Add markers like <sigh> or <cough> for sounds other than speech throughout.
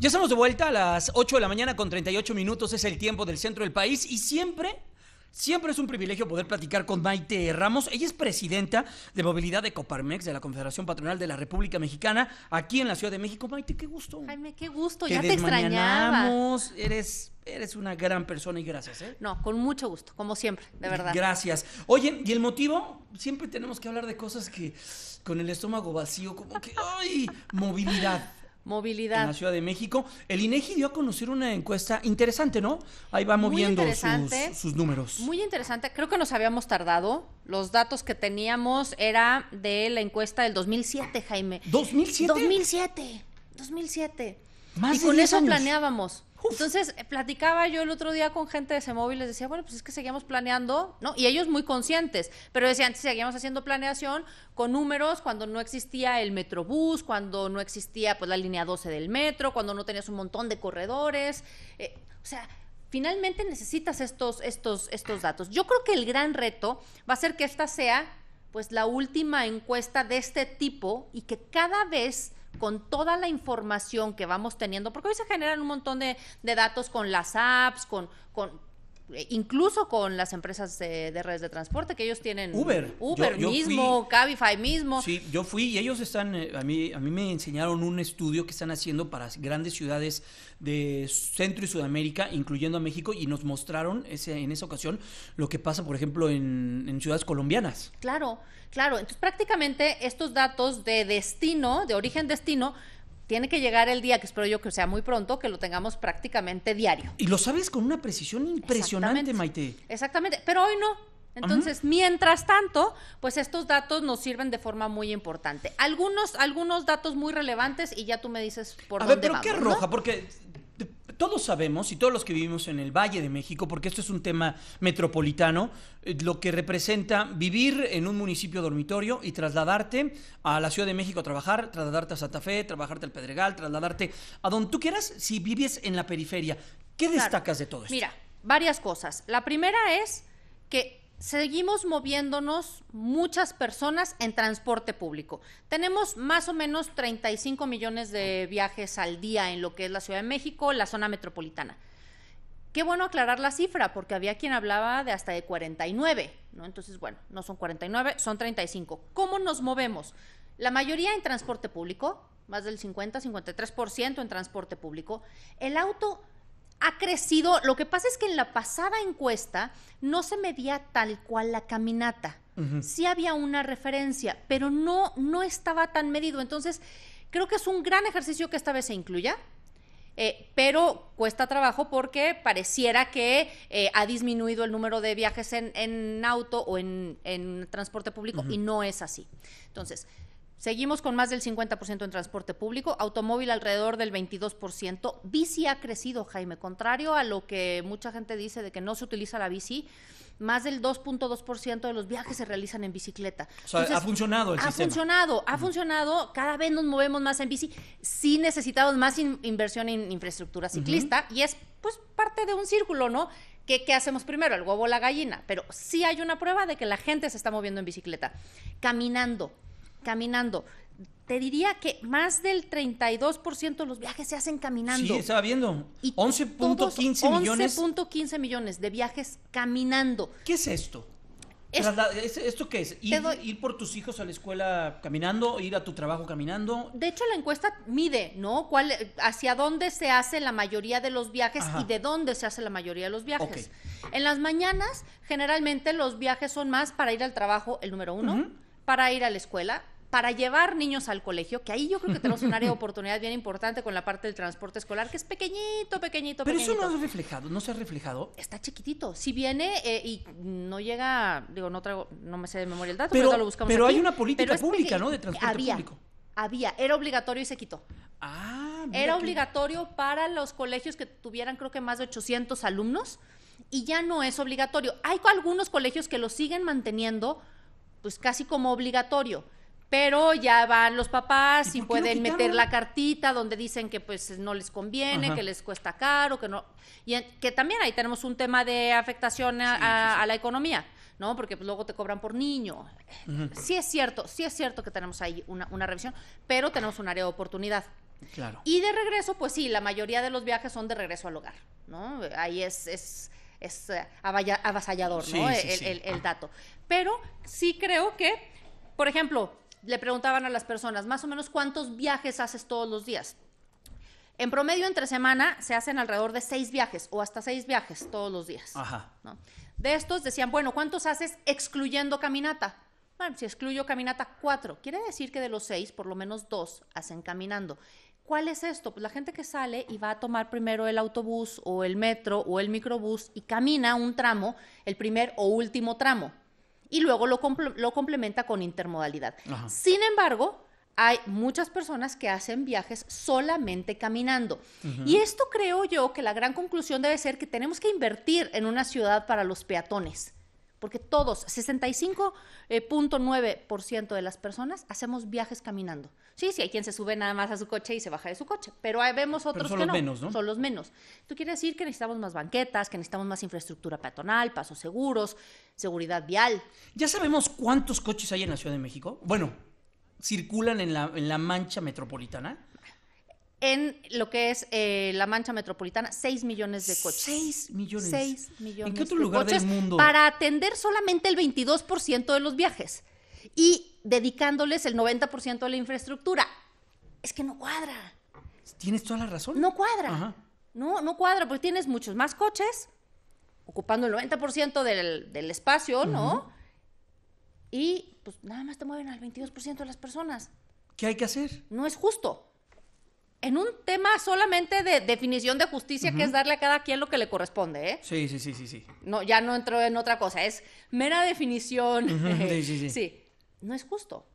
Ya estamos de vuelta a las 8 de la mañana con 38 minutos, es el tiempo del centro del país y siempre Siempre es un privilegio poder platicar con Maite Ramos. Ella es presidenta de movilidad de Coparmex, de la Confederación Patronal de la República Mexicana, aquí en la Ciudad de México. Maite, qué gusto. Jaime, qué gusto, te ya te extrañaba. Eres, eres una gran persona y gracias. ¿eh? No, con mucho gusto, como siempre, de verdad. Gracias. Oye, ¿y el motivo? Siempre tenemos que hablar de cosas que con el estómago vacío, como que, ¡ay! movilidad. Movilidad. En la Ciudad de México. El INEGI dio a conocer una encuesta interesante, ¿no? Ahí va moviendo sus, números. Muy interesante. Creo que nos habíamos tardado. Los datos que teníamos era de la encuesta del 2007, Jaime. ¿2007? 2007. 2007. y con eso planeábamos. Entonces, eh, platicaba yo el otro día con gente de Semóvil, les decía, bueno, pues es que seguíamos planeando, ¿no? Y ellos muy conscientes, pero decían, seguíamos haciendo planeación con números cuando no existía el Metrobús, cuando no existía pues la línea 12 del metro, cuando no tenías un montón de corredores. Eh, o sea, finalmente necesitas estos, estos, estos datos. Yo creo que el gran reto va a ser que esta sea pues la última encuesta de este tipo y que cada vez con toda la información que vamos teniendo, porque hoy se generan un montón de, datos con las apps, con, con eh, incluso con las empresas de, redes de transporte que ellos tienen Uber, Uber mismo, Cabify mismo. Sí, yo fui y ellos están, eh, a mí, a mí me enseñaron un estudio que están haciendo para grandes ciudades de Centro y Sudamérica, incluyendo a México, y nos mostraron ese, en esa ocasión lo que pasa, por ejemplo, en ciudades colombianas. Claro, claro. Entonces prácticamente estos datos de destino, de origen-destino, tiene que llegar el día, que espero yo que sea muy pronto, que lo tengamos prácticamente diario. Y lo sabes con una precisión impresionante, Maite. Exactamente, pero hoy no. Entonces, mientras tanto, pues estos datos nos sirven de forma muy importante. Algunos, algunos datos muy relevantes y ya tú me dices por A ver, pero qué roja, porque todos sabemos, y todos los que vivimos en el Valle de México, porque esto es un tema metropolitano, eh, lo que representa vivir en un municipio dormitorio y trasladarte a la Ciudad de México a trabajar, trasladarte a Santa Fe, trabajarte al Pedregal, trasladarte a donde tú quieras si vives en la periferia. ¿Qué destacas de todo esto? Mira, varias cosas. La primera es que seguimos moviéndonos muchas personas en transporte público. Tenemos más o menos 35 millones de viajes al día en lo que es la Ciudad de México, la zona metropolitana. Qué bueno aclarar la cifra, porque había quien hablaba de hasta de 49, ¿no? Entonces, bueno, no son 49, son 35. ¿Cómo nos movemos? La mayoría en transporte público, más del 50, 53% en transporte público. El auto ha crecido. Lo que pasa es que en la pasada encuesta no se medía tal cual la caminata. Sí había una referencia, pero no, no estaba tan medido. Entonces, creo que es un gran ejercicio que esta vez se incluya. Eh, pero cuesta trabajo porque pareciera que eh, ha disminuido el número de viajes en, auto o en, transporte público y no es así. Entonces, Seguimos con más del 50% en transporte público, automóvil alrededor del 22%. Bici ha crecido, Jaime, contrario a lo que mucha gente dice de que no se utiliza la bici. Más del 2.2% de los viajes se realizan en bicicleta. O sea, ha funcionado el ha sistema. Ha funcionado, ha funcionado. Cada vez nos movemos más en bici. Sí necesitamos más inversión en infraestructura ciclista y es pues parte de un círculo, ¿no? Que ¿qué, hacemos primero? ¿El huevo o la gallina? Pero sí hay una prueba de que la gente se está moviendo en bicicleta, caminando caminando. Te diría que más del 32% de los viajes se hacen caminando. Sí, estaba viendo. 11.15 millones. 11.15 millones de viajes caminando. ¿Qué es esto? ¿Esto qué es? ¿Ir, por tus hijos a la escuela caminando? ¿Ir a tu trabajo caminando? De hecho, la encuesta mide, ¿no? ¿Cuál, ¿Hacia dónde se hace la mayoría de los viajes y de dónde se hace la mayoría de los viajes? En las mañanas, generalmente los viajes son más para ir al trabajo, el número uno, para ir a la escuela, para llevar niños al colegio, que ahí yo creo que tenemos un área de oportunidad bien importante con la parte del transporte escolar, que es pequeñito, pequeñito, Pero eso no es reflejado, no se ha reflejado. Está chiquitito. Si viene eh, y no llega, digo, no traigo, no me sé de memoria el dato, pero, lo buscamos. Pero hay una política pública, ¿no? De transporte público. Había, era obligatorio y se quitó. Ah, Era obligatorio para los colegios que tuvieran, creo que más de 800 alumnos, y ya no es obligatorio. Hay algunos colegios que lo siguen manteniendo, pues casi como obligatorio pero ya van los papás y, pueden meter la cartita donde dicen que pues no les conviene, que les cuesta caro, que no y que también ahí tenemos un tema de afectación a, la economía, ¿no? Porque pues, luego te cobran por niño. Sí es cierto, sí es cierto que tenemos ahí una, revisión, pero tenemos un área de oportunidad. Claro. Y de regreso, pues sí, la mayoría de los viajes son de regreso al hogar, ¿no? Ahí es, es eh, avasallador, ¿no? el, dato. Pero sí creo que, por ejemplo, le preguntaban a las personas, más o menos cuántos viajes haces todos los días. En promedio, entre semana, se hacen alrededor de seis viajes o hasta seis viajes todos los días. De estos decían, bueno, ¿cuántos haces excluyendo caminata? Bueno, si excluyo caminata, cuatro. Quiere decir que de los seis, por lo menos dos hacen caminando. ¿Cuál es esto? Pues la gente que sale y va a tomar primero el autobús o el metro o el microbús y camina un tramo, el primer o último tramo y luego lo, complementa con intermodalidad. Sin embargo, hay muchas personas que hacen viajes solamente caminando. Y esto creo yo que la gran conclusión debe ser que tenemos que invertir en una ciudad para los peatones, porque todos, 65.9% eh, de las personas hacemos viajes caminando. Sí, sí, hay quien se sube nada más a su coche y se baja de su coche, pero ahí vemos otros pero son los menos, ¿no? Son los menos. Tú quieres decir que necesitamos más banquetas, que necesitamos más infraestructura peatonal, pasos seguros, seguridad vial. Ya sabemos cuántos coches hay en la Ciudad de México. Bueno, circulan en la, mancha metropolitana. En lo que es eh, la mancha metropolitana, 6 millones de coches. 6 millones. 6 millones. ¿En qué otro lugar del mundo? Para atender solamente el 22% de los viajes y dedicándoles el 90% de la infraestructura. Es que no cuadra. Tienes toda la razón. No cuadra. No, no cuadra, porque tienes muchos más coches, ocupando el 90% del, espacio, ¿no? Y pues nada más te mueven al 22% de las personas. ¿Qué hay que hacer? No es justo. En un tema solamente de definición de justicia, que es darle a cada quien lo que le corresponde, ¿eh? Sí, sí, sí, sí, sí. No, ya no entro en otra cosa, es mera definición. sí, sí, sí. <laughs> Sí, no es justo.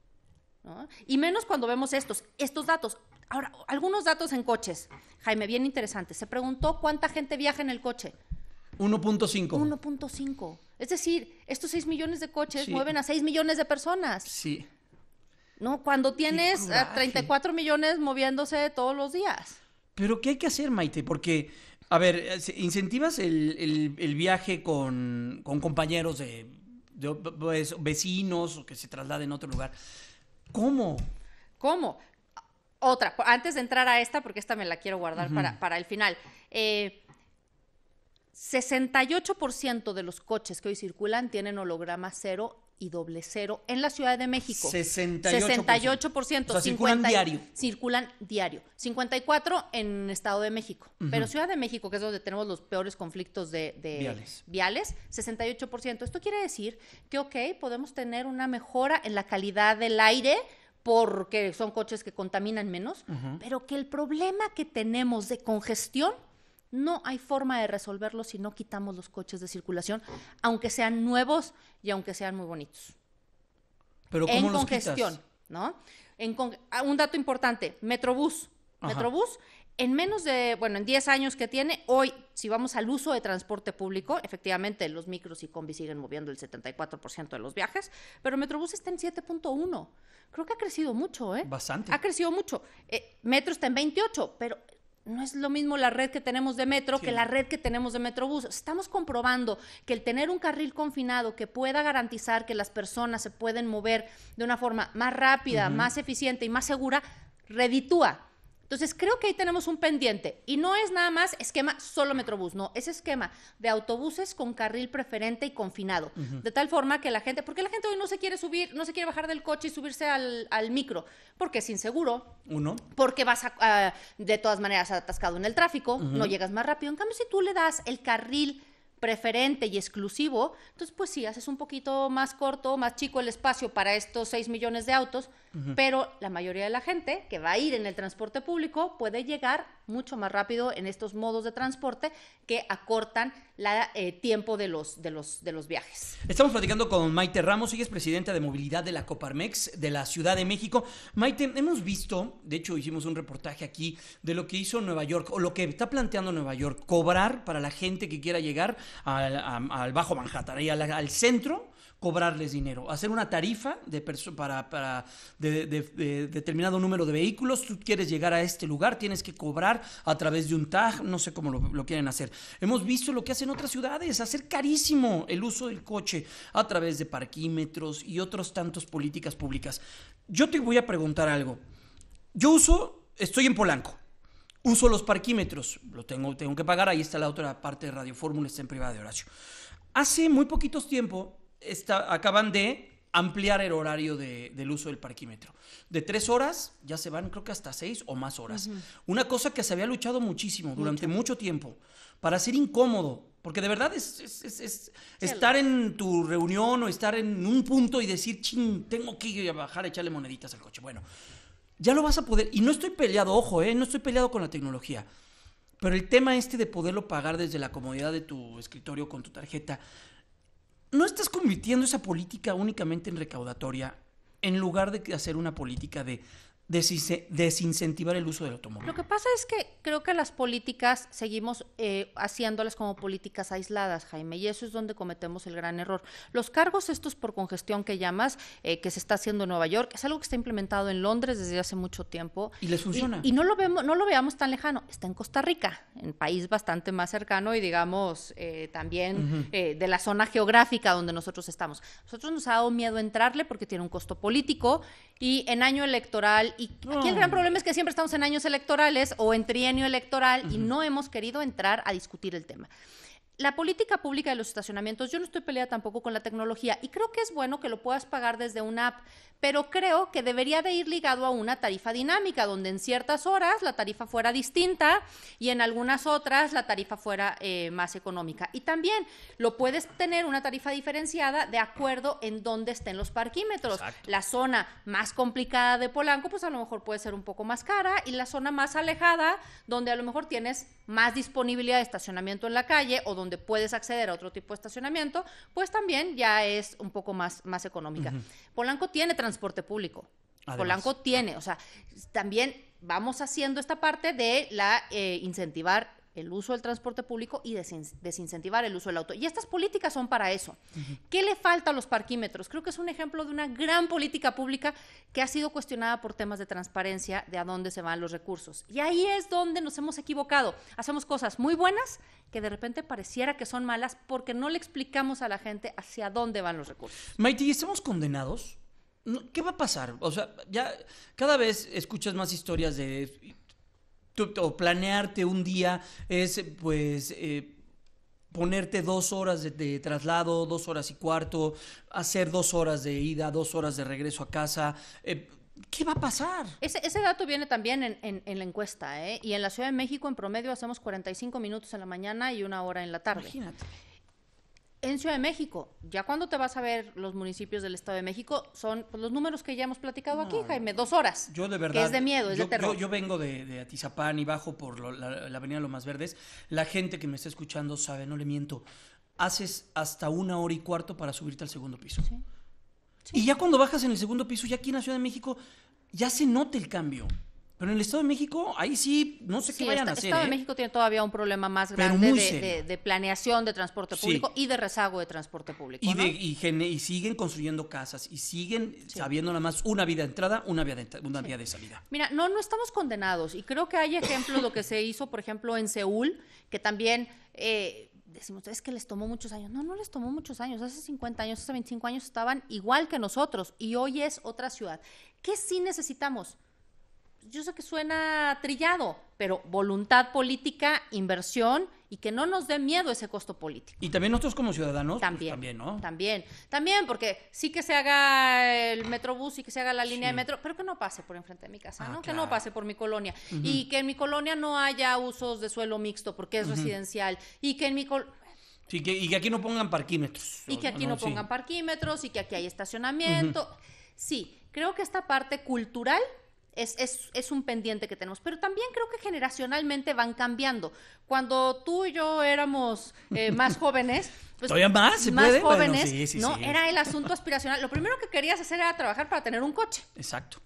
Y menos cuando vemos estos, estos datos. Ahora, algunos datos en coches. Jaime, bien interesante. Se preguntó cuánta gente viaja en el coche. 1.5. 1.5. Es decir, estos 6 millones de coches mueven a 6 millones de personas. Sí. No, cuando tienes 34 millones moviéndose todos los días. Pero ¿qué hay que hacer, Maite? Porque, a ver, eh, incentivas el, el, viaje con, con, compañeros de, pues, vecinos o que se trasladen a otro lugar. ¿Cómo? ¿Cómo? Otra, antes de entrar a esta, porque esta me la quiero guardar para, para el final. Eh, 68% de los coches que hoy circulan tienen holograma cero y doble cero en la Ciudad de México. 68%. o circulan diario. Circulan diario. 54 en Estado de México. Pero Ciudad de México, que es donde tenemos los peores conflictos de, viales. viales. 68%. Esto quiere decir que, ok, podemos tener una mejora en la calidad del aire porque son coches que contaminan menos, pero que el problema que tenemos de congestión no hay forma de resolverlo si no quitamos los coches de circulación, aunque sean nuevos y aunque sean muy bonitos. Pero ¿cómo en congestión, ¿no? En ah, un dato importante, Metrobús. Metrobús, en menos de, bueno, en 10 años que tiene, hoy, si vamos al uso de transporte público, efectivamente los micros y combis siguen moviendo el 74% de los viajes, pero Metrobús está en 7.1. Creo que ha crecido mucho, ¿eh? Bastante. Ha crecido mucho. Eh, metro está en 28, pero no es lo mismo la red que tenemos de metro que la red que tenemos de metrobús. Estamos comprobando que el tener un carril confinado que pueda garantizar que las personas se pueden mover de una forma más rápida, más eficiente y más segura, reditúa entonces creo que ahí tenemos un pendiente y no es nada más esquema solo Metrobús, no, es esquema de autobuses con carril preferente y confinado, de tal forma que la gente, porque la gente hoy no se quiere subir, no se quiere bajar del coche y subirse al, micro, porque es inseguro. Uno. Porque vas de todas maneras atascado en el tráfico, no llegas más rápido. En cambio, si tú le das el carril preferente y exclusivo, entonces pues sí, haces un poquito más corto, más chico el espacio para estos 6 millones de autos, pero la mayoría de la gente que va a ir en el transporte público puede llegar mucho más rápido en estos modos de transporte que acortan el eh, tiempo de los, de, los, viajes. Estamos platicando con Maite Ramos, ella es presidenta de movilidad de la Coparmex de la Ciudad de México. Maite, hemos visto, de hecho hicimos un reportaje aquí de lo que hizo Nueva York o lo que está planteando Nueva York, cobrar para la gente que quiera llegar al, Bajo Manhattan y al centro cobrarles dinero. Hacer una tarifa de para, para de, determinado número de vehículos. Tú quieres llegar a este lugar, tienes que cobrar a través de un tag, no sé cómo lo, lo quieren hacer. Hemos visto lo que hacen otras ciudades, hacer carísimo el uso del coche a través de parquímetros y otros tantos políticas públicas. Yo te voy a preguntar algo. Yo uso, estoy en Polanco, uso los parquímetros, lo tengo, tengo que pagar, ahí está la otra parte de Radio Fórmula, está en privada de Horacio. Hace muy poquitos tiempo acaban de ampliar el horario del uso del parquímetro. De tres horas ya se van, creo que hasta seis o más horas. Una cosa que se había luchado muchísimo durante mucho, tiempo para ser incómodo. Porque de verdad es, estar en tu reunión o estar en un punto y decir, ching, tengo que ir a bajar a echarle moneditas al coche. Bueno, ya lo vas a poder. Y no estoy peleado, ojo, eh, no estoy peleado con la tecnología. Pero el tema este de poderlo pagar desde la comodidad de tu escritorio con tu tarjeta, no estás convirtiendo esa política únicamente en recaudatoria en lugar de hacer una política de desincentivar el uso del automóvil. Lo que pasa es que creo que las políticas seguimos eh, haciéndolas como políticas aisladas, Jaime, y eso es donde cometemos el gran error. Los cargos estos por congestión que llamas, eh, que se está haciendo en Nueva York, es algo que está implementado en Londres desde hace mucho tiempo. Y les funciona. Y, no lo vemos, no lo veamos tan lejano. Está en Costa Rica, en país bastante más cercano y digamos eh, también eh, de la zona geográfica donde nosotros estamos. Nosotros nos ha dado miedo entrarle porque tiene un costo político y en año electoral y aquí el gran problema es que siempre estamos en años electorales o en trienio electoral y no hemos querido entrar a discutir el tema la política pública de los estacionamientos, yo no estoy peleada tampoco con la tecnología y creo que es bueno que lo puedas pagar desde una app, pero creo que debería de ir ligado a una tarifa dinámica, donde en ciertas horas la tarifa fuera distinta y en algunas otras la tarifa fuera eh, más económica. Y también lo puedes tener una tarifa diferenciada de acuerdo en dónde estén los parquímetros. La zona más complicada de Polanco, pues a lo mejor puede ser un poco más cara y la zona más alejada, donde a lo mejor tienes más disponibilidad de estacionamiento en la calle o donde donde puedes acceder a otro tipo de estacionamiento, pues también ya es un poco más, más económica. Polanco tiene transporte público. Polanco tiene, o sea, también vamos haciendo esta parte de la eh, incentivar el uso del transporte público y desincentivar el uso del auto. Y estas políticas son para eso. ¿Qué le falta a los parquímetros? Creo que es un ejemplo de una gran política pública que ha sido cuestionada por temas de transparencia de a dónde se van los recursos. Y ahí es donde nos hemos equivocado. Hacemos cosas muy buenas que de repente pareciera que son malas porque no le explicamos a la gente hacia dónde van los recursos. Maite, ¿y estamos condenados? ¿Qué va a pasar? O sea, ya cada vez escuchas más historias de o planearte un día es pues eh, ponerte dos horas de, traslado, dos horas y cuarto, hacer dos horas de ida, dos horas de regreso a casa. Eh, ¿Qué va a pasar? Ese, dato viene también en, la encuesta, ¿eh? Y en la Ciudad de México, en promedio, hacemos 45 minutos en la mañana y una hora en la tarde. Imagínate en Ciudad de México, ya cuando te vas a ver los municipios del Estado de México, son pues, los números que ya hemos platicado aquí, Jaime, dos horas. Yo de verdad. es de miedo, es yo, de terror. Yo, vengo de, Atizapán y bajo por la, avenida avenida Lomas Verdes. La gente que me está escuchando sabe, no le miento, haces hasta una hora y cuarto para subirte al segundo piso. Y ya cuando bajas en el segundo piso, ya aquí en la Ciudad de México, ya se nota el cambio. Pero en el Estado de México, ahí sí, no sé qué vayan a hacer. El Estado de ¿eh? México tiene todavía un problema más grande de, planeación de transporte público y de rezago de transporte público. Y, de, y, siguen construyendo casas y siguen sabiendo nada más una vía de entrada, una vía de, una vía de salida. Mira, no, no estamos condenados. Y creo que hay ejemplos de lo que se hizo, por ejemplo, en Seúl, que también. Eh, decimos, es que les tomó muchos años. No, no les tomó muchos años. Hace 50 años, hace 25 años estaban igual que nosotros y hoy es otra ciudad. ¿Qué sí necesitamos? yo sé que suena trillado, pero voluntad política, inversión y que no nos dé miedo ese costo político. Y también nosotros como ciudadanos. Pues, también, también, ¿no? También, también, porque sí que se haga el metrobús y que se haga la línea de metro, pero que no pase por enfrente de mi casa, ah, ¿no? Que no pase por mi colonia. Y que en mi colonia no haya usos de suelo mixto porque es residencial. Y que en mi colonia... sí, y que aquí no pongan parquímetros. Y que aquí no, pongan parquímetros y que aquí hay estacionamiento. Sí, creo que esta parte cultural es, un pendiente que tenemos. Pero también creo que generacionalmente van cambiando. Cuando tú y yo éramos eh, <laughs> más jóvenes, pues, todavía más, ¿se más jóvenes, no era el asunto aspiracional. Lo primero que querías hacer era trabajar para tener un coche. Exacto.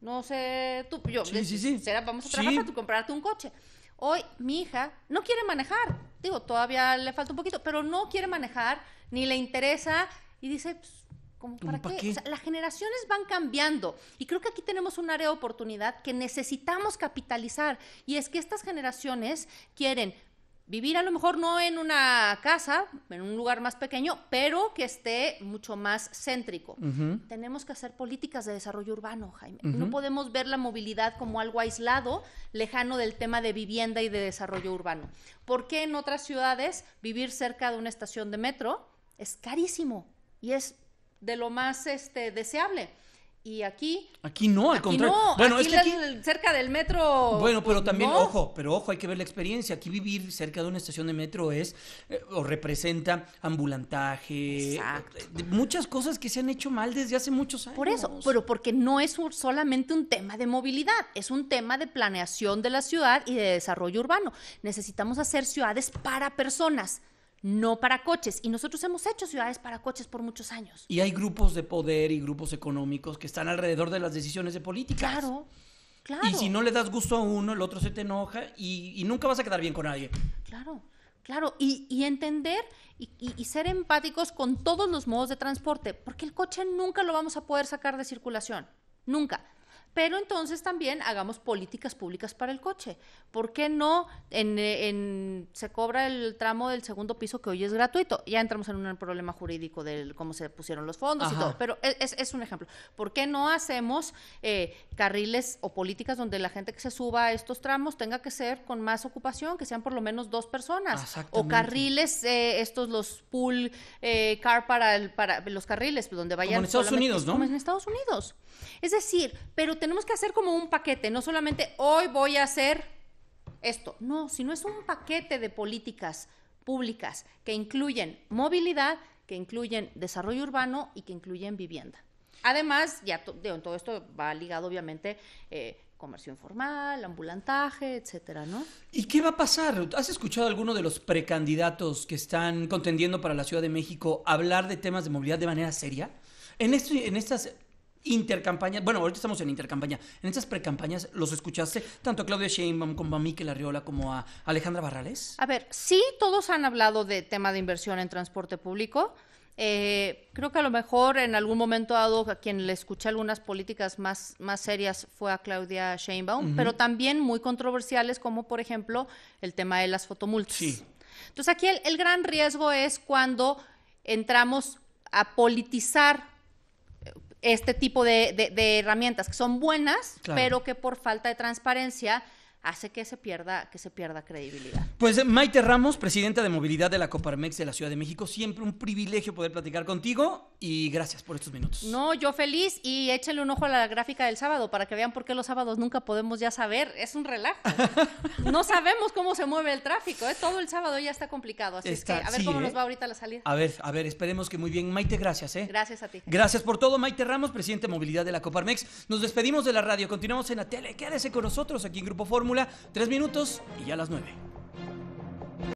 No sé, tú, yo, sí, sí, sí. vamos a trabajar para comprarte un coche. Hoy mi hija no quiere manejar, digo, todavía le falta un poquito, pero no quiere manejar, ni le interesa, y dice, pues, para, qué? las generaciones van cambiando y creo que aquí tenemos un área de oportunidad que necesitamos capitalizar y es que estas generaciones quieren vivir a lo mejor no en una casa, en un lugar más pequeño, pero que esté mucho más céntrico. Tenemos que hacer políticas de desarrollo urbano, Jaime. No podemos ver la movilidad como algo aislado, lejano del tema de vivienda y de desarrollo urbano. ¿Por qué en otras ciudades vivir cerca de una estación de metro es carísimo y es de lo más este, deseable. Y aquí. Aquí no, al contrario. bueno, aquí... cerca del metro. Bueno, pero pues, también, ojo, pero ojo, hay que ver la experiencia. Aquí vivir cerca de una estación de metro es eh, o representa ambulantaje. Eh, muchas cosas que se han hecho mal desde hace muchos años. Por eso, pero porque no es solamente un tema de movilidad, es un tema de planeación de la ciudad y de desarrollo urbano. Necesitamos hacer ciudades para personas no para coches. Y nosotros hemos hecho ciudades para coches por muchos años. Y hay grupos de poder y grupos económicos que están alrededor de las decisiones de política. Claro, claro. Y si no le das gusto a uno, el otro se te enoja y, nunca vas a quedar bien con nadie. Claro, claro. Y, entender y, ser empáticos con todos los modos de transporte, porque el coche nunca lo vamos a poder sacar de circulación. Nunca. Pero entonces también hagamos políticas públicas para el coche. ¿Por qué no en, se cobra el tramo del segundo piso que hoy es gratuito? Ya entramos en un problema jurídico de cómo se pusieron los fondos y todo, pero es, un ejemplo. ¿Por qué no hacemos eh, carriles o políticas donde la gente que se suba a estos tramos tenga que ser con más ocupación, que sean por lo menos dos personas? O carriles, eh, estos los pool eh, car para, el, para los carriles, donde vayan... Como en Estados Unidos, ¿no? Como en Estados Unidos. Es decir, pero tenemos que hacer como un paquete, no solamente hoy voy a hacer esto, no, sino es un paquete de políticas públicas que incluyen movilidad, que incluyen desarrollo urbano y que incluyen vivienda. Además, ya todo esto va ligado obviamente eh, comercio informal, ambulantaje, etcétera, ¿no? ¿Y qué va a pasar? ¿Has escuchado a alguno de los precandidatos que están contendiendo para la Ciudad de México hablar de temas de movilidad de manera seria? En, esto en estas Intercampaña, bueno, ahorita estamos en intercampaña, en esas precampañas, ¿los escuchaste tanto a Claudia Sheinbaum como a Miquel Arriola como a Alejandra Barrales? A ver, sí, todos han hablado de tema de inversión en transporte público. Eh, creo que a lo mejor en algún momento dado a quien le escuché algunas políticas más, más serias fue a Claudia Sheinbaum, pero también muy controversiales como por ejemplo el tema de las fotomultas. Sí. Entonces aquí el gran riesgo es cuando entramos a politizar este tipo de, herramientas que son buenas, pero que por falta de transparencia hace que se pierda, que se pierda credibilidad. Pues Maite Ramos, presidenta de movilidad de la Coparmex de la Ciudad de México, siempre un privilegio poder platicar contigo y gracias por estos minutos. No, yo feliz y échale un ojo a la gráfica del sábado para que vean por qué los sábados nunca podemos ya saber, es un relajo. no sabemos cómo se mueve el tráfico, ¿eh? todo el sábado ya está complicado, así que a ver cómo ¿eh? nos va ahorita la salida. A ver, a ver, esperemos que muy bien. Maite, gracias, ¿eh? Gracias a ti. Gracias por todo, Maite Ramos, presidente de movilidad de la Coparmex. Nos despedimos de la radio, continuamos en la tele, quédese con nosotros aquí en Grupo Fórmula 3 minutos y ya las 9.